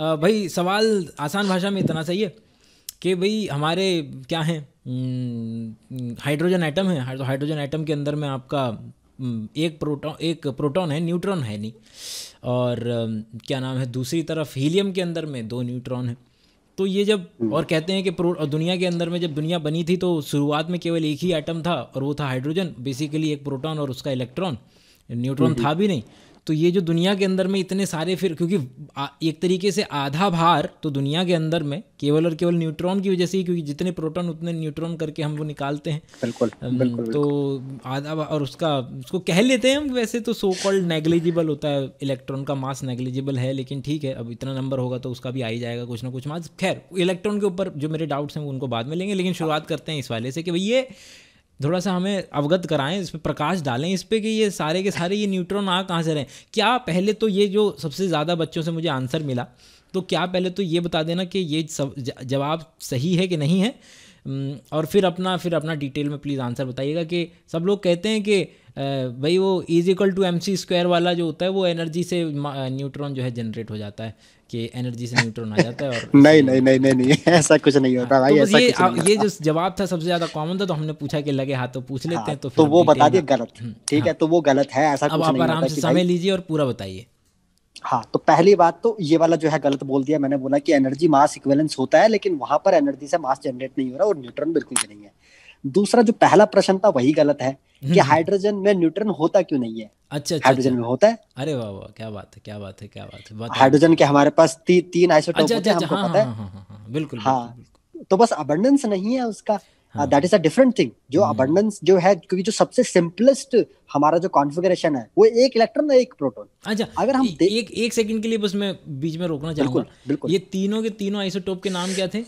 भाई सवाल आसान भाषा में इतना सही है कि भाई हमारे क्या हैं हाइड्रोजन आइटम है हाइड्रोजन तो आइटम के अंदर में आपका एक प्रोटॉन एक प्रोटॉन है न्यूट्रॉन है नहीं और क्या नाम है दूसरी तरफ हीलियम के अंदर में दो न्यूट्रॉन है तो ये जब हम्म। और कहते हैं कि प्रो दुनिया के अंदर में जब दुनिया बनी थी तो शुरुआत में केवल एक ही आइटम था और वो था हाइड्रोजन बेसिकली एक प्रोटॉन और उसका इलेक्ट्रॉन हम्म। न्यूट्रॉन था भी नहीं तो ये जो दुनिया के अंदर में इतने सारे फिर क्योंकि एक तरीके से आधा भार तो दुनिया के अंदर में केवल और केवल न्यूट्रॉन की वजह से ही क्योंकि जितने प्रोटॉन उतने न्यूट्रॉन करके हम वो निकालते हैं बिल्कुल, बिल्कुल तो आधा और उसका उसको कह लेते हैं हम वैसे तो सो कॉल्ड नेग्लिजिबल होता है इलेक्ट्रॉन का मास नेग्लिजिबल है लेकिन ठीक है अब इतना नंबर होगा तो उसका भी आ ही जाएगा कुछ ना कुछ मास खैर इलेक्ट्रॉन के ऊपर जो मेरे डाउट्स हैं वो उनको बाद में लेंगे लेकिन शुरुआत करते हैं इस वाले से कि भाई ये थोड़ा सा हमें अवगत कराएं इसमें प्रकाश डालें इस पर कि ये सारे के सारे ये न्यूट्रॉन आ कहाँ से रहे क्या पहले तो ये जो सबसे ज़्यादा बच्चों से मुझे आंसर मिला तो क्या पहले तो ये बता देना कि ये जवाब सही है कि नहीं है हम्म, और फिर अपना फिर अपना डिटेल में प्लीज़ आंसर बताइएगा कि सब लोग कहते हैं कि भाई वो is equal to M C square वाला जो होता है वो एनर्जी से न्यूट्रॉन जो है जनरेट हो जाता है कि एनर्जी से न्यूट्रॉन आ जाता है और नहीं नहीं नहीं नहीं नहीं ऐसा कुछ नहीं होता भाई तो ऐसा ये नहीं ये जो जवाब था सबसे ज्यादा कॉमन था तो हमने पूछा कि लगे हाथों तो पूछ लेते हाँ, हैं तो तो वो बता दिए गलत हम्म, ठीक है हाँ। तो वो गलत है ऐसा अब आप आराम से समय लीजिए और पूरा बताइए हाँ तो पहली बात तो ये वाला जो है गलत बोल दिया मैंने बोला कि एनर्जी मास इक्वेलेंस होता है लेकिन वहां पर एनर्जी से मास जनरेट नहीं हो रहा और न्यूट्रॉन बिल्कुल भी नहीं है दूसरा जो पहला प्रश्न था वही गलत है हम्म, कि हाइड्रोजन हम्म। में न्यूट्रॉन होता क्यों नहीं है अच्छा हाइड्रोजन अच्छा, अच्छा। में होता है अरे वाह वाह क्या बात है क्या बात है क्या बात है हाइड्रोजन के हमारे पास ती, तीन आइसोटोप अच्छा, होते हैं हमको हाँ, पता है हाँ, हाँ, बिल्कुल हाँ तो बस अबंडेंस नहीं है उसका that is a different thing जो अबंडेंस hmm. जो है क्योंकि जो सबसे सिंपलेस्ट हमारा जो कॉन्फ़िगरेशन है वो एक इलेक्ट्रॉन एक प्रोटॉन अच्छा अगर हम एक एक सेकंड के लिए बस मैं बीच में रोकना चाहूंगा बिल्कुल, बिल्कुल ये तीनों के तीनों आइसोटोप के नाम क्या थे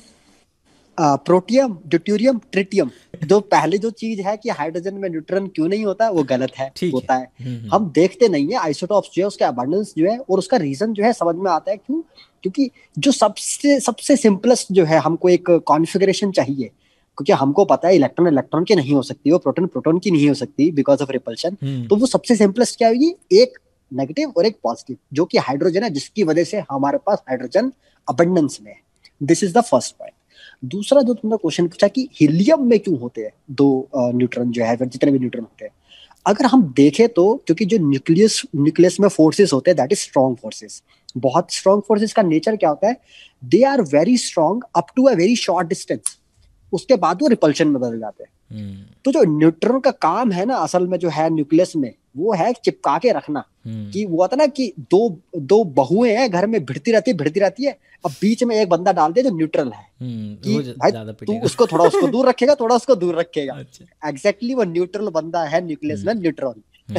प्रोटियम ड्यूटेरियम ट्रिटियम जो पहले जो चीज है कि हाइड्रोजन में न्यूट्रॉन क्यों नहीं होता वो गलत है होता है, हम्म, हम्म। हम देखते नहीं है आइसोटॉप्स जो है उसका अबंडेंस जो है और उसका रीजन जो है समझ में आता है क्यों क्योंकि जो सबसे सबसे सिंपलेस्ट जो है हमको एक कॉन्फ़िगरेशन चाहिए क्योंकि हमको पता है इलेक्ट्रॉन इलेक्ट्रॉन की नहीं हो सकती वो प्रोटॉन प्रोटॉन की नहीं हो सकती बिकॉज ऑफ रिपल्शन तो वो सबसे सिंपलेस्ट क्या होगी एक नेगेटिव और एक पॉजिटिव जो कि हाइड्रोजन है जिसकी वजह से हमारे पास हाइड्रोजन अबंडेंस में है this is the first point दूसरा जो तुमने क्वेश्चन पूछा कि हीलियम में क्यों होते हैं दो न्यूट्रॉन जो है जितने भी न्यूट्रॉन होते हैं अगर हम देखें तो क्योंकि जो न्यूक्लियस न्यूक्लियस में फोर्सेस होते हैं दैट इज स्ट्रॉन्ग फोर्सेस बहुत स्ट्रॉन्ग फोर्सेस का नेचर क्या होता है they are very strong up to a very short distance उसके बाद वो रिपल्शन में बदल जाते हैं हम्म। तो जो न्यूट्रॉन का काम है ना असल में जो है न्यूक्लियस में वो है चिपका के रखना हम्म। कि वो आता ना कि दो दो बहुएं हैं घर में भिड़ती रहती है भिड़ती रहती है अब बीच में एक बंदा डाल दिया जो न्यूट्रल है हम्म, कि भाई तू उसको थोड़ा उसको दूर रखेगा थोड़ा उसको दूर रखेगा एग्जैक्टली अच्छा। वो न्यूट्रल बंदा है न्यूक्लियस में न्यूट्रॉन सिंस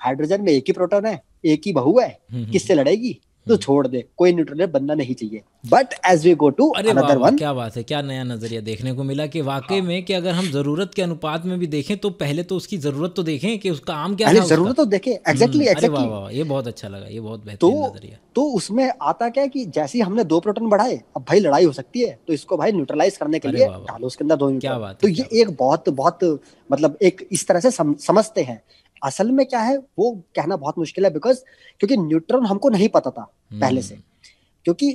हाइड्रोजन अच्छा, अच्छा। में एक ही प्रोटोन है एक ही बहु है किससे लड़ेगी तो छोड़ दे कोई न्यूट्रल बनना नहीं चाहिए but as we go to another one क्या बात है क्या नया नजरिया देखने को मिला कि वाकई हाँ। में कि अगर हम जरूरत के अनुपात में भी देखें तो पहले तो उसकी जरूरत तो देखें कि उसका आम क्या है जरूरत तो देखें एग्जैक्टली हम्म, एग्जैक्टली ये बहुत अच्छा लगा ये बहुत बेहतरीन तो नजरिया तो उसमें आता क्या है कि जैसे ही हमने दो प्रोटोन बढ़ाए अब भाई लड़ाई हो सकती है तो इसको भाई न्यूट्रलाइज करने के लिए डालो उसके अंदर दो क्या बात तो ये एक बहुत बहुत मतलब एक इस तरह से समझते हैं असल में क्या है वो कहना बहुत मुश्किल है बिकॉज क्योंकि न्यूट्रॉन हमको नहीं पता था हम्म। पहले से क्योंकि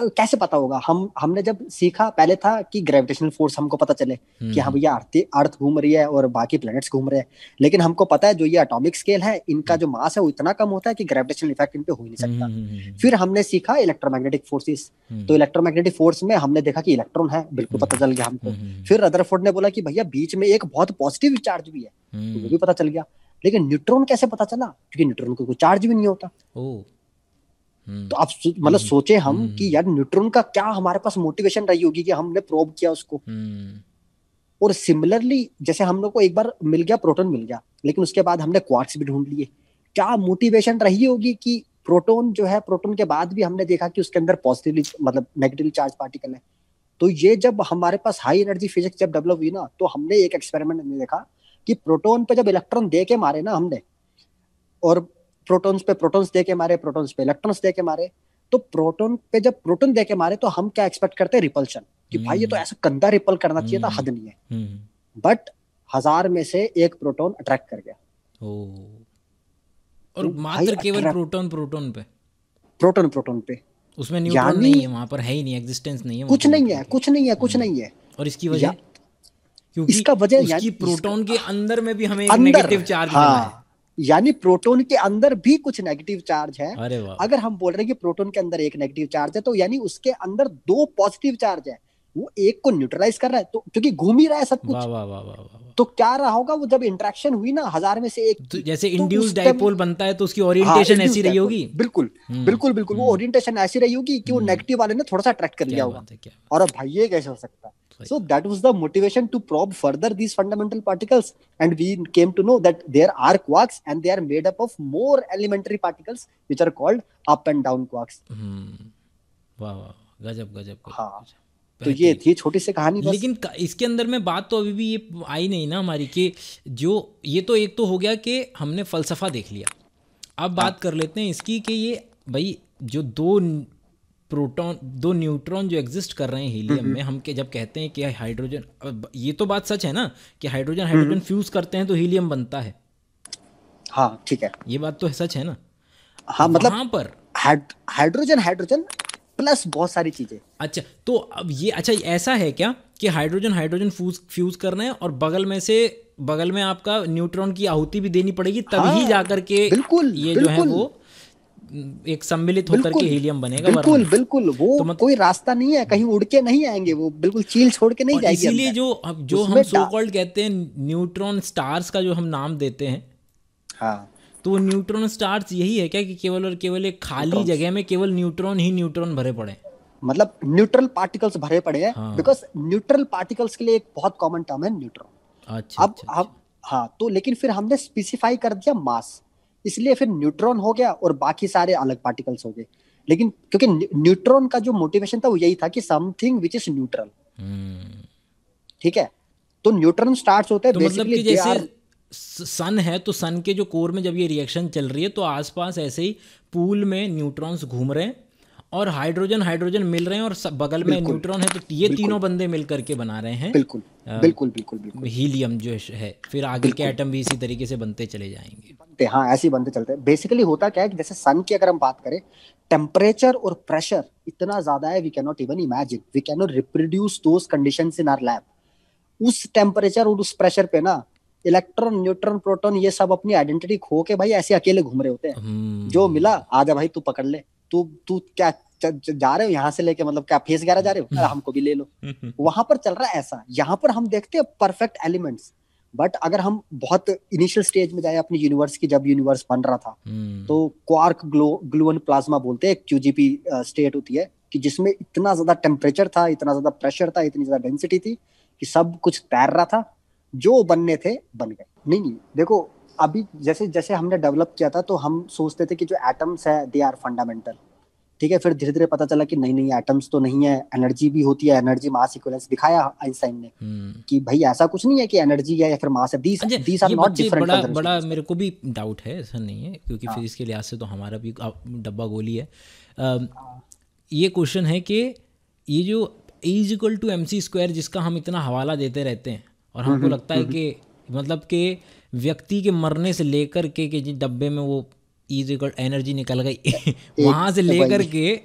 कैसे पता होगा हम हमने जब सीखा पहले था कि ग्रेविटेशनल फोर्स हमको पता चले कि हाँ हम्म। भैया अर्थ अर्थ घूम रही है और बाकी प्लैनेट्स घूम रहे हैं लेकिन हमको पता है जो ये अटोमिक स्केल है इनका जो मास है वो इतना कम होता है कि ग्रेविटेशनल इफेक्ट इन पे हो ही नहीं हम्म, सकता हम्म, फिर हमने सीखा इलेक्ट्रोमैग्नेटिक फोर्सेस तो इलेक्ट्रोमैग्नेटिक फोर्स में हमने देखा कि इलेक्ट्रॉन है बिल्कुल पता चल गया हमको फिर रदरफोर्ड ने बोला कि भैया बीच में एक बहुत पॉजिटिव चार्ज भी है तो वो भी पता चल गया लेकिन न्यूट्रॉन कैसे पता चला क्योंकि न्यूट्रॉन को कोई चार्ज भी नहीं होता हम्म। तो आप मतलब हम्म। सोचे हम हम्म। कि यार न्यूट्रॉन का क्या हमारे पास मोटिवेशन रही होगी कि हमने प्रोब किया उसको और सिमिलरली जैसे हम लोग को एक बार मिल गया प्रोटोन मिल गया लेकिन उसके बाद हमने क्वार्ट्स भी ढूंढ लिए क्या मोटिवेशन रही होगी कि प्रोटोन जो है प्रोटोन के बाद भी हमने देखा कि उसके अंदर पॉजिटिवली मतलब नेगेटिवली चार्ज पार्टिकल है तो ये जब हमारे पास हाई एनर्जी फिजिक्स जब डेवलप हुई ना तो हमने एक एक्सपेरिमेंट देखा कि प्रोटोन पे जब इलेक्ट्रॉन दे के मारे ना हमने और प्रोटोन्स पे प्रोटोन्स दे के मारे प्रोटोन्स पे इलेक्ट्रॉन्स दे के मारे तो प्रोटोन पे जब प्रोटोन दे के मारे तो हम क्या एक्सपेक्ट करते हैं रिपल्शन कि भाई ये तो हम्म। ऐसा कंधा रिपल करना चाहिए था हम्म। हद नहीं है बट हम्म। हजार में से एक प्रोटोन अट्रैक्ट कर गया और तो मात्र केवल प्रोटॉन प्रोटॉन पे प्रोटोन प्रोटोन पे उसमें न्यूट्रॉन नहीं है वहां पर है ही नहीं एग्जिस्टेंस नहीं है कुछ नहीं है कुछ नहीं है कुछ नहीं है और इसकी वजह क्योंकि इसका वजह उसकी प्रोटॉन के अंदर में भी हमें एक नेगेटिव चार्ज मिला है यानी प्रोटोन के अंदर भी कुछ नेगेटिव चार्ज है अगर हम बोल रहे हैं कि प्रोटोन के अंदर एक नेगेटिव चार्ज है तो यानी उसके अंदर दो पॉजिटिव चार्ज है वो एक को न्यूट्रलाइज कर रहा है तो क्योंकि घूम ही रहा है सब कुछ वा, वा, वा, वा। तो क्या रहा होगा वो जब इंट्रैक्शन हुई ना हजार में से एक तो जैसे इंड्यूस तो डायपोल बनता है तो उसकी ओरिएंटेशन हाँ, ऐसी रही होगी बिल्कुल हम्म। बिल्कुल बिल्कुल वो ओरिएंटेशन हम्म। ऐसी रही होगी कि वो नेगेटिव हम्म। वाले ने थोड़ा सा अट्रैक्ट कर लिया होगा और अब भाई ये कैसे हो सकता है Right. So that was the motivation to probe further these fundamental particles. And we came to know that there are quarks and they are made up of more elementary particles, which are called up and down quarks. Hmm. वाह वाह गजब गजब, गजब हाँ तो ये थी छोटी सी कहानी बस। लेकिन इसके अंदर में बात तो अभी भी ये आई नहीं ना हमारी कि जो ये तो एक तो हो गया कि हमने फलसफा देख लिया अब बात कर लेते हैं इसकी कि ये भाई जो दो प्रोटॉन दो न्यूट्रॉन जो एग्जिस्ट कर रहे हैं हीलियम में हम के जब कहते हैं कि हाइड्रोजन ये तो बात सच है ना कि हाइड्रोजन हाइड्रोजन फ्यूज करते हैं तो हीलियम बनता है हाँ ठीक है ये बात तो है सच है ना हाँ मतलब वहां पर हाइड्रोजन हाइड्रोजन प्लस बहुत सारी चीजें अच्छा तो अब ये अच्छा ऐसा है क्या कि हाइड्रोजन हाइड्रोजन फ्यूज फ्यूज कर रहे हैं और बगल में से बगल में आपका न्यूट्रॉन की आहुति भी देनी पड़ेगी तभी हाँ, जाकर के बिल्कुल ये बिल्कुल, जो है वो एक सम्मिलित होकर के हीलियम बनेगा बिल्कुल बिल्कुल वो तो मत... मतलब- कोई रास्ता नहीं है कहीं उड़ के नहीं आएंगे वो बिल्कुल चील छोड़ के नहीं जाएंगे इसीलिए जो जो हम सो कॉल्ड कहते हैं न्यूट्रॉन स्टार्स का जो हम नाम देते हैं हाँ तो वो न्यूट्रॉन स्टार्स यही है क्या कि केवल और केवल एक खाली जगह में केवल न्यूट्रॉन ही न्यूट्रॉन भरे पड़े मतलब न्यूट्रल पार्टिकल्स भरे पड़े हैं बिकॉज न्यूट्रल पार्टिकल्स के लिए एक बहुत कॉमन टर्म है न्यूट्रॉन अच्छा अब अच्छा, अच्छा। अब हाँ तो लेकिन फिर हमने स्पेसिफाई कर दिया मास इसलिए फिर न्यूट्रॉन हो गया और बाकी सारे अलग पार्टिकल्स हो गए लेकिन क्योंकि न्यूट्रॉन का जो मोटिवेशन था वो यही था कि समथिंग विच इज न्यूट्रल ठीक है तो न्यूट्रॉन स्टार्ट होते हैं तो मतलब कि जैसे सन है तो सन के जो कोर में जब ये रिएक्शन चल रही है तो आसपास ऐसे ही पूल में न्यूट्रॉन्स घूम रहे हैं और हाइड्रोजन हाइड्रोजन मिल रहे हैं और सब बगल में न्यूट्रॉन है तो ये तीनों बंदे मिल करके बना रहे हैं बिल्कुल बिल्कुल बिल्कुल हीलियम जो है फिर आगे के एटम भी इसी तरीके से बनते चले जाएंगे बनते हाँ ऐसे बनते चलते हैं बेसिकली होता क्या है कि जैसे सन की अगर हम बात करें टेम्परेचर और प्रेशर इतना ज्यादा है we can not even imagine we can not reproduce those condition in our lab उस टेम्परेचर और उस प्रेशर पे ना इलेक्ट्रॉन न्यूट्रॉन प्रोटॉन ये सब अपनी आइडेंटिटी खो के भाई ऐसे अकेले घूम रहे होते हैं हम्म। जो मिला आजा भाई तू पकड़ ले तू तू क्या जा रहे हो यहाँ से लेके मतलब क्या फेस ग्यारह जा रहे हो हमको भी ले लो वहां पर चल रहा है ऐसा यहाँ पर हम देखते हैं परफेक्ट एलिमेंट्स बट अगर हम बहुत इनिशियल स्टेज में जाए अपने यूनिवर्स की जब यूनिवर्स बन रहा था हम्म। तो क्वार्क ग्लो ग्लूअन प्लाज्मा बोलते हैं क्यूजीपी स्टेट होती है कि जिसमें इतना ज्यादा टेम्परेचर था इतना ज्यादा प्रेशर था इतनी ज्यादा डेंसिटी थी कि सब कुछ तैर रहा था जो बनने थे बन गए नहीं नहीं देखो अभी जैसे जैसे हमने डेवलप किया था तो हम सोचते थे कि जो एटम्स है दे आर फंडामेंटल ठीक है फिर धीरे धीरे पता चला कि नहीं नहीं एटम्स तो नहीं है एनर्जी भी होती है एनर्जी मास इक्वलेंस दिखाया आइंस्टाइन ने हम्म। कि भाई ऐसा कुछ नहीं है कि एनर्जी है या फिर मास है these these are not different बड़ा बड़ा मेरे को भी डाउट है ऐसा नहीं है क्योंकि फिर हाँ। इसके लिहाज से तो हमारा भी डब्बा गोली है हाँ। ये क्वेश्चन है कि ये जो is equal to M C square जिसका हम इतना हवाला देते रहते हैं और हमको लगता है कि मतलब कि व्यक्ति के मरने से लेकर के कि डब्बे में वो ईज इक्वल एनर्जी निकल गई वहाँ से तो लेकर के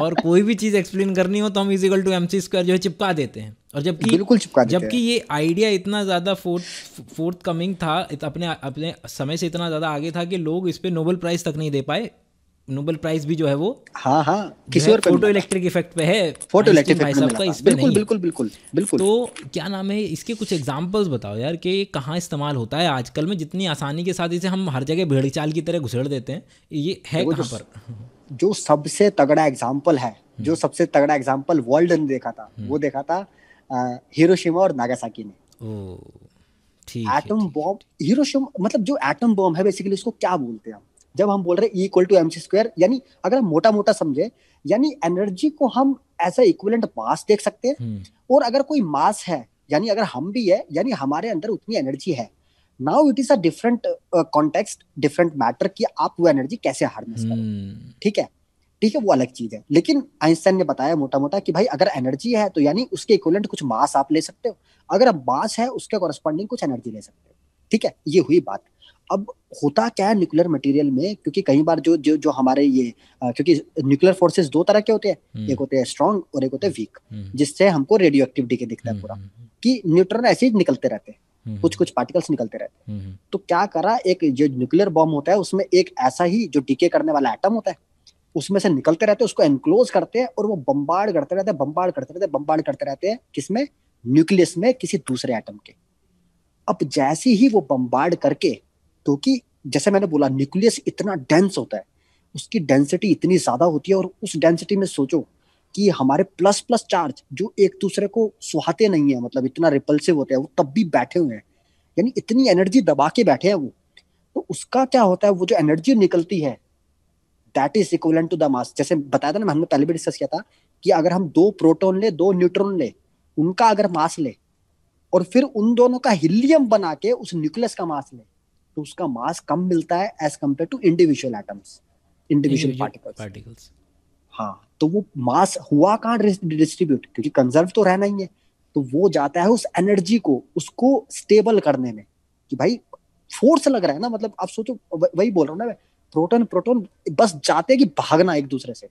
और कोई भी चीज़ एक्सप्लेन करनी हो तो हम is equal to M C square जो है चिपका देते हैं और जबकि बिल्कुल चिपका जबकि ये आइडिया इतना ज़्यादा फोर्थ फोर्थ कमिंग था अपने अपने समय से इतना ज़्यादा आगे था कि लोग इस पर नोबल प्राइज़ तक नहीं दे पाए नोबेल प्राइज भी जो है वो हाँ हाँ किसी और फोटो इलेक्ट्रिक इफेक्ट पे है फोटो इलेक्ट्रिक भाई साहब का इसमें बिल्कुल बिल्कुल बिल्कुल बिल्कुल तो क्या नाम है इसके कुछ एग्जांपल्स बताओ यार कि कहाँ इस्तेमाल होता है आजकल में जितनी आसानी के साथ इसे हम हर जगह भेड़ी चाल की तरह घुसेड़ देते हैं ये है कहाँ पर जो सबसे तगड़ा एग्जाम्पल है जो हम्म। सबसे तगड़ा एग्जाम्पल वर्ल्ड ने देखा था हम्म। वो देखा था हिरोशिमा और नागासाकी ने एटम बॉम्ब हिरोशिमा मतलब जो एटम बॉम्ब है बेसिकली उसको क्या बोलते हैं हम जब हम बोल रहे हैं equal to M C square यानी अगर हम मोटा मोटा समझे यानी एनर्जी को हम एज ए इक्वलेंट मास देख सकते हैं हम्म। और अगर कोई मास है यानी अगर हम भी है यानी हमारे अंदर उतनी एनर्जी है now it is a different context different matter कि आप वो एनर्जी कैसे हार्नेस करें हम्म। ठीक है ठीक है वो अलग चीज है लेकिन आइंस्टाइन ने बताया मोटा मोटा कि भाई अगर एनर्जी है तो यानी उसके इक्वलेंट कुछ मास आप ले सकते हो अगर मास है उसके कोरस्पॉन्डिंग कुछ एनर्जी ले सकते हो ठीक है ये हुई बात अब होता क्या है न्यूक्लियर मटेरियल में क्योंकि कई बार जो जो जो हमारे ये क्योंकि न्यूक्लियर फोर्सेस दो तरह के होते हैं हम्म। एक होते हैं स्ट्रांग और एक होते हैं वीक हम्म। जिससे हमको रेडियो एक्टिविटी के दिखता है पूरा हम्म, कि न्यूट्रॉन ऐसे ही निकलते रहते हैं कुछ कुछ पार्टिकल्स निकलते रहते हैं तो क्या करा एक जो न्यूक्लियर बॉम्ब होता है उसमें एक ऐसा ही जो डीके करने वाला एटम होता है उसमें से निकलते रहते हैं उसको एनक्लोज करते हैं और वो बम्बार्ड करते रहते हैं बम्बार्ड करते रहते हैं बम्बार्ड करते रहते हैं किसमें न्यूक्लियस में किसी दूसरे एटम के अब जैसे ही वो बम्बार्ड करके क्योंकि तो जैसे मैंने बोला न्यूक्लियस इतना डेंस होता है उसकी डेंसिटी इतनी ज़्यादा होती है और उस डेंसिटी में सोचो कि हमारे प्लस प्लस चार्ज जो एक दूसरे को सुहाते नहीं है मतलब इतना रिपल्सिव होते हैं वो तब भी बैठे हुए हैं यानी इतनी एनर्जी दबा के बैठे हैं वो तो उसका क्या होता है वो जो एनर्जी निकलती है that is equal to the mass जैसे बताया था ना हमने पहले भी डिस्कस किया था कि अगर हम दो प्रोटोन ले दो न्यूट्रॉन ले उनका अगर मास ले और फिर उन दोनों का हिलियम बना के उस न्यूक्लियस का मास ले तो उसका मास कम मिलता है as compare to individual atoms individual particles particles हाँ तो वो मास हुआ कहाँ डिस्ट्रीब्यूट क्योंकि कंजर्व तो रहना ही है तो वो जाता है उस एनर्जी को उसको स्टेबल करने में कि भाई फोर्स लग रहा है ना मतलब आप सोचो वही बोल रहा हूँ ना प्रोटोन प्रोटोन बस जाते कि भागना एक दूसरे से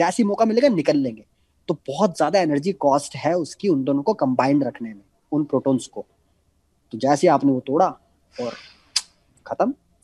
जैसी मौका मिलेगा निकल लेंगे तो बहुत ज्यादा एनर्जी कॉस्ट है उसकी उन दोनों को कंबाइंड रखने में उन प्रोटोन्स को तो जैसे आपने वो तोड़ा और खत्म